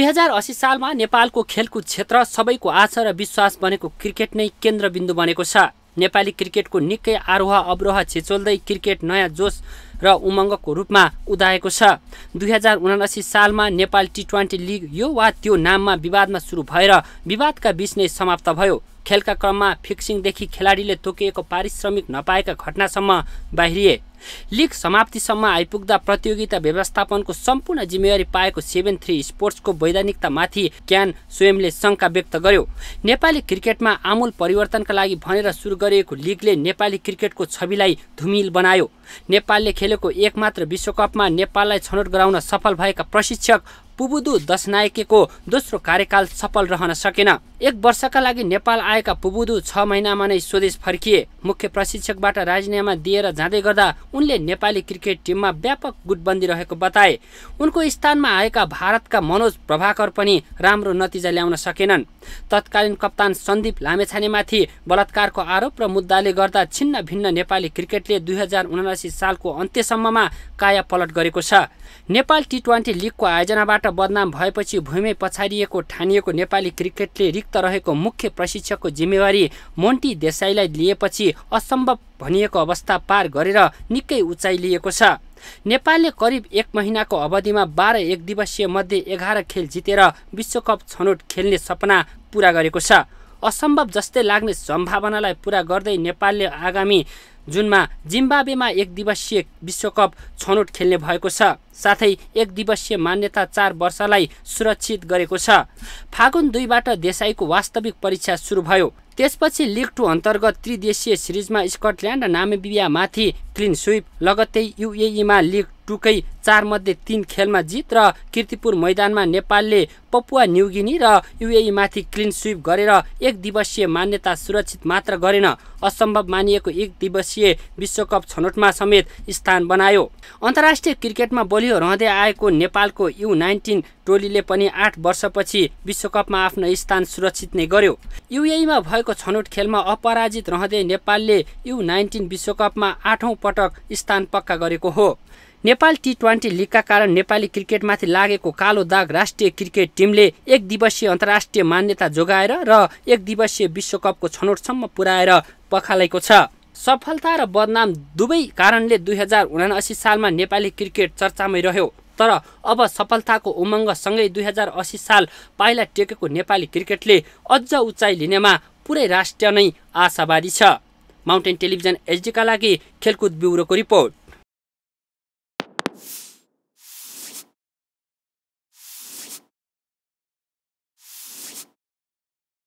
दुई हजार असी सालमा नेपालको खेलकुद क्षेत्र सबैको आशा र विश्वास बनेको क्रिकेट नै केन्द्रबिन्दु बनेको छ नेपाली क्रिकेटको निकै आरोह अवरोह छेचोल्दै क्रिकेट नयाँ जोस र उमङ्गको रूपमा उदाएको छ दुई हजार उनासी सालमा नेपाल टी ट्वेन्टी लिग यो वा त्यो नाममा विवादमा सुरु भएर विवादका बीच नै समाप्त भयो खेलका क्रममा फिक्सिङदेखि खेलाडीले तोकिएको पारिश्रमिक नपाएका घटनासम्म बाहिरिए लिग समाप्तिसम्म आइपुग्दा प्रतियोगिता व्यवस्थापनको सम्पूर्ण जिम्मेवारी पाएको सेभेन थ्री स्पोर्ट्सको वैधानिकतामाथि क्यान स्वयंले शङ्का व्यक्त गर्यो नेपाली क्रिकेटमा आमूल परिवर्तनका लागि भनेर सुरु गरिएको लिगले नेपाली क्रिकेटको छविलाई धुमिल बनायो नेपालले खेलेको एकमात्र विश्वकपमा नेपाललाई छनौट गराउन सफल भएका प्रशिक्षक पुबुदु दशनायकेको दोस्रो कार्यकाल सफल रहन सकेन एक वर्षका लागि नेपाल आएका पुबुदु छ महिनामा नै स्वदेश फर्किए मुख्य प्रशिक्षकबाट राजीनामा दिएर जाँदै गर्दा उनले नेपाली क्रिकेट टिममा व्यापक गुटबन्दी रहेको बताए उनको स्थानमा आएका भारतका मनोज प्रभाकर पनि राम्रो नतिजा ल्याउन सकेनन् तत्कालीन कप्तान सन्दीप लामेछानेमाथि बलात्कारको आरोप र मुद्दाले गर्दा छिन्न भिन्न नेपाली क्रिकेटले दुई हजार उनासी सालको अन्त्यसम्ममा कायापलट गरेको छ नेपाल टी ट्वेन्टी लिगको आयोजनाबाट बदनाम भएपछि भूमि पछारिएको ठानिएको नेपाली क्रिकेटले रिक्त रहेको मुख्य प्रशिक्षकको जिम्मेवारी मोन्टी देसाईलाई लिएपछि असम्भव भनिएको अवस्था पार गरेर निकै उचाइ लिएको छ नेपालले करिब एक महिनाको अवधिमा बाह्र एक दिवसीय मध्ये एघार खेल जितेर विश्वकप छनौट खेल्ने सपना पुरा गरेको छ असम्भव जस्तै लाग्ने सम्भावनालाई पुरा गर्दै नेपालले आगामी जुनमा जिम्बाबेमा एक दिवसीय विश्वकप छनौट खेल्ने भएको छ साथै एक दिवसीय मान्यता चार वर्षलाई सुरक्षित गरेको छ फागुन दुईबाट देसाईको वास्तविक परीक्षा सुरु भयो त्यसपछि लिग टू अन्तर्गत त्रिदेशीय सिरिजमा स्कटल्यान्ड र नामेबियामाथि क्लिन स्विप लगत्तै युएईमा लिग टूकै मध्ये तिन खेलमा जित र किर्तिपुर मैदानमा नेपालले पपुवा न्युगिनी र युएईमाथि क्लिन स्विप गरेर एक दिवसीय मान्यता सुरक्षित मात्र गरेन असम्भव मानिएको एक दिवसीय विश्वकप छनौटमा समेत स्थान बनायो अन्तर्राष्ट्रिय क्रिकेटमा बलियो रहँदै आएको नेपालको यु नाइन्टिन टोलीले पनि आठ वर्षपछि विश्वकपमा आफ्नो स्थान सुरक्षित नै गर्यो युएमा भएको छनौट खेलमा अपराजित रहँदै नेपालले यु नाइन्टिन विश्वकपमा आठौँ पटक स्थान पक्का गरेको हो नेपाल टी ट्वेन्टी लिगका कारण नेपाली क्रिकेटमाथि लागेको कालो दाग राष्ट्रिय क्रिकेट टिमले एक दिवसीय अन्तर्राष्ट्रिय मान्यता जोगाएर र एक दिवसीय विश्वकपको छनौटसम्म पुऱ्याएर पखालेको छ सफलता र बदनाम दुवै कारणले दुई हजार उनासी सालमा नेपाली क्रिकेट चर्चामै रह्यो तर अब सफलताको उमङ्गसँगै दुई हजार असी साल पाइला टेकेको नेपाली क्रिकेटले अझ उचाइ लिनेमा पुरै राष्ट्र नै आशावादी छ माउन्टेन टेलिभिजन एचडीका लागि खेलकुद ब्युरोको रिपोर्ट